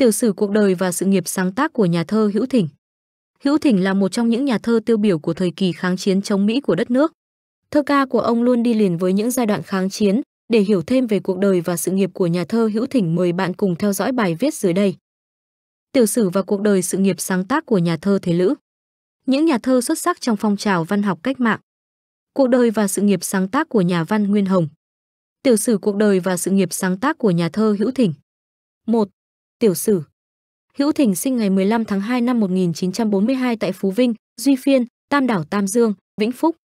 Tiểu sử cuộc đời và sự nghiệp sáng tác của nhà thơ Hữu Thỉnh. Hữu Thỉnh là một trong những nhà thơ tiêu biểu của thời kỳ kháng chiến chống Mỹ của đất nước. Thơ ca của ông luôn đi liền với những giai đoạn kháng chiến. Để hiểu thêm về cuộc đời và sự nghiệp của nhà thơ Hữu Thỉnh mời bạn cùng theo dõi bài viết dưới đây. Tiểu sử và cuộc đời sự nghiệp sáng tác của nhà thơ Thế Lữ. Những nhà thơ xuất sắc trong phong trào văn học cách mạng. Cuộc đời và sự nghiệp sáng tác của nhà văn Nguyên Hồng. Tiểu sử cuộc đời và sự nghiệp sáng tác của nhà thơ Hữu Thỉnh. 1. Tiểu sử Hữu Thỉnh sinh ngày 15 tháng 2 năm 1942 tại Phú Vinh, Duy Phiên, Tam Đảo Tam Dương, Vĩnh Phúc.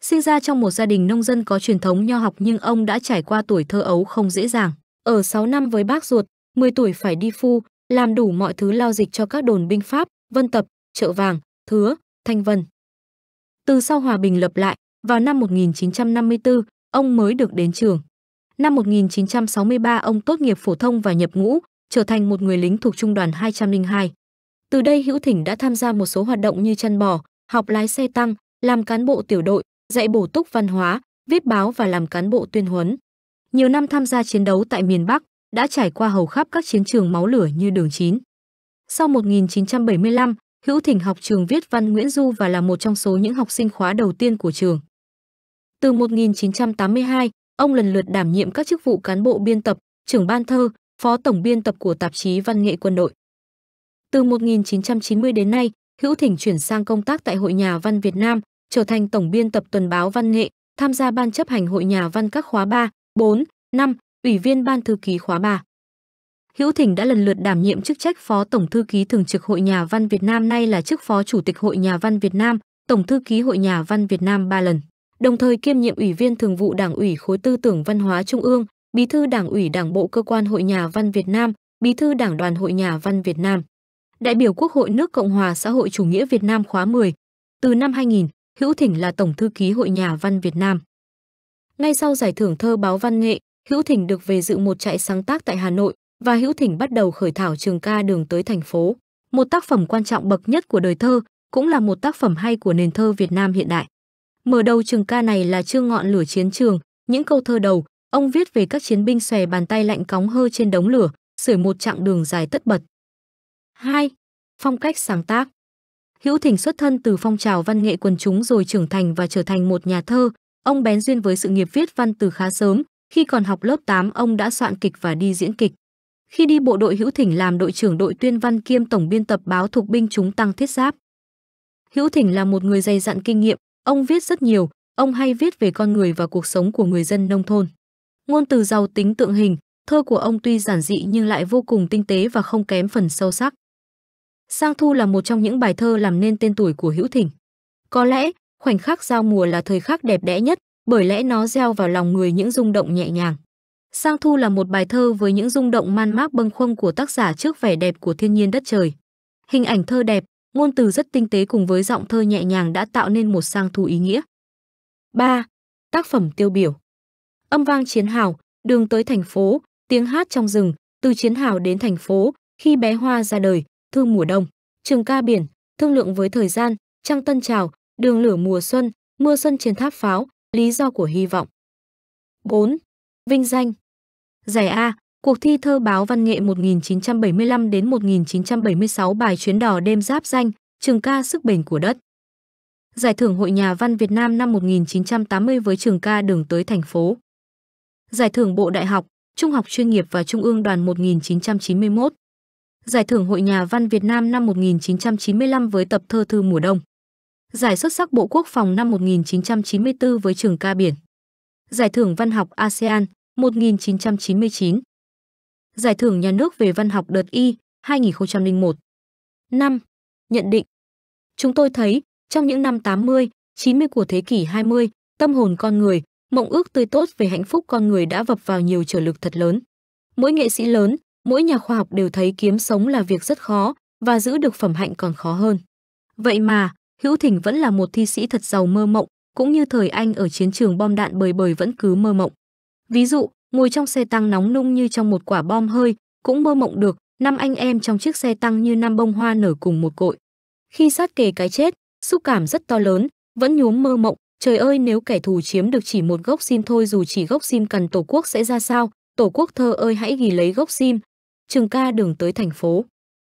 Sinh ra trong một gia đình nông dân có truyền thống nho học nhưng ông đã trải qua tuổi thơ ấu không dễ dàng. Ở 6 năm với bác ruột, 10 tuổi phải đi phu, làm đủ mọi thứ lao dịch cho các đồn binh Pháp, Vân Tập, Chợ Vàng, Thứa, Thanh Vân. Từ sau hòa bình lập lại, vào năm 1954, ông mới được đến trường. Năm 1963 ông tốt nghiệp phổ thông và nhập ngũ, trở thành một người lính thuộc trung đoàn 202. Từ đây Hữu Thỉnh đã tham gia một số hoạt động như chăn bò, học lái xe tăng, làm cán bộ tiểu đội, dạy bổ túc văn hóa, viết báo và làm cán bộ tuyên huấn. Nhiều năm tham gia chiến đấu tại miền Bắc, đã trải qua hầu khắp các chiến trường máu lửa như đường 9. Sau 1975, Hữu Thỉnh học trường viết văn Nguyễn Du và là một trong số những học sinh khóa đầu tiên của trường. Từ 1982, ông lần lượt đảm nhiệm các chức vụ cán bộ biên tập, trưởng ban thơ, phó tổng biên tập của tạp chí Văn nghệ Quân đội. Từ 1990 đến nay, Hữu Thỉnh chuyển sang công tác tại Hội Nhà văn Việt Nam, trở thành tổng biên tập tuần báo Văn nghệ, tham gia ban chấp hành Hội Nhà văn các khóa 3, 4, 5, ủy viên ban thư ký khóa 3. Hữu Thỉnh đã lần lượt đảm nhiệm chức trách Phó Tổng Thư ký Thường trực Hội Nhà văn Việt Nam nay là chức Phó Chủ tịch Hội Nhà văn Việt Nam, Tổng Thư ký Hội Nhà văn Việt Nam 3 lần, đồng thời kiêm nhiệm Ủy viên Thường vụ Đảng ủy khối Tư tưởng Văn hóa Trung ương, Bí thư Đảng ủy Đảng bộ cơ quan Hội Nhà văn Việt Nam, Bí thư Đảng đoàn Hội Nhà văn Việt Nam. Đại biểu Quốc hội nước Cộng hòa xã hội chủ nghĩa Việt Nam khóa 10. Từ năm 2000, Hữu Thỉnh là Tổng thư ký Hội Nhà văn Việt Nam. Ngay sau giải thưởng thơ báo văn nghệ, Hữu Thỉnh được về dự một trại sáng tác tại Hà Nội và Hữu Thỉnh bắt đầu khởi thảo trường ca đường tới thành phố, một tác phẩm quan trọng bậc nhất của đời thơ, cũng là một tác phẩm hay của nền thơ Việt Nam hiện đại. Mở đầu trường ca này là chương ngọn lửa chiến trường, những câu thơ đầu, Ông viết về các chiến binh xòe bàn tay lạnh cóng hơ trên đống lửa, sửa một chặng đường dài tất bật. Hai, Phong cách sáng tác Hữu Thỉnh xuất thân từ phong trào văn nghệ quần chúng rồi trưởng thành và trở thành một nhà thơ. Ông bén duyên với sự nghiệp viết văn từ khá sớm, khi còn học lớp 8 ông đã soạn kịch và đi diễn kịch. Khi đi bộ đội Hữu Thỉnh làm đội trưởng đội tuyên văn kiêm tổng biên tập báo thuộc binh chúng tăng thiết giáp. Hữu Thỉnh là một người dày dặn kinh nghiệm, ông viết rất nhiều, ông hay viết về con người và cuộc sống của người dân nông thôn. Ngôn từ giàu tính tượng hình, thơ của ông tuy giản dị nhưng lại vô cùng tinh tế và không kém phần sâu sắc. Sang thu là một trong những bài thơ làm nên tên tuổi của Hữu Thỉnh. Có lẽ, khoảnh khắc giao mùa là thời khắc đẹp đẽ nhất, bởi lẽ nó gieo vào lòng người những rung động nhẹ nhàng. Sang thu là một bài thơ với những rung động man mác bâng khuâng của tác giả trước vẻ đẹp của thiên nhiên đất trời. Hình ảnh thơ đẹp, ngôn từ rất tinh tế cùng với giọng thơ nhẹ nhàng đã tạo nên một sang thu ý nghĩa. 3. Tác phẩm tiêu biểu Âm vang chiến hào, đường tới thành phố, tiếng hát trong rừng, từ chiến hào đến thành phố, khi bé hoa ra đời, thư mùa đông, trường ca biển, thương lượng với thời gian, trăng tân trào, đường lửa mùa xuân, mưa xuân trên tháp pháo, lý do của hy vọng. 4. Vinh danh Giải A, cuộc thi thơ báo văn nghệ 1975 đến 1976 bài chuyến đò đêm giáp danh, trường ca sức bền của đất. Giải thưởng Hội Nhà văn Việt Nam năm 1980 với trường ca đường tới thành phố. Giải thưởng Bộ Đại học, Trung học chuyên nghiệp và Trung ương đoàn 1991. Giải thưởng Hội Nhà văn Việt Nam năm 1995 với tập thơ Thư mùa đông. Giải xuất sắc Bộ Quốc phòng năm 1994 với trường ca biển. Giải thưởng Văn học ASEAN 1999. Giải thưởng Nhà nước về văn học đợt Y 2001. 5. Nhận định Chúng tôi thấy, trong những năm 80, 90 của thế kỷ 20, tâm hồn con người, mộng ước tươi tốt về hạnh phúc con người đã vập vào nhiều trở lực thật lớn. Mỗi nghệ sĩ lớn, mỗi nhà khoa học đều thấy kiếm sống là việc rất khó và giữ được phẩm hạnh còn khó hơn. Vậy mà, Hữu Thỉnh vẫn là một thi sĩ thật giàu mơ mộng, cũng như thời anh ở chiến trường bom đạn bời bời vẫn cứ mơ mộng. Ví dụ, ngồi trong xe tăng nóng nung như trong một quả bom hơi, cũng mơ mộng được, năm anh em trong chiếc xe tăng như năm bông hoa nở cùng một cội. Khi sát kề cái chết, xúc cảm rất to lớn, vẫn nhuốm mơ mộng, Trời ơi nếu kẻ thù chiếm được chỉ một gốc sim thôi dù chỉ gốc sim cần tổ quốc sẽ ra sao, tổ quốc thơ ơi hãy ghi lấy gốc sim. Trường ca đường tới thành phố.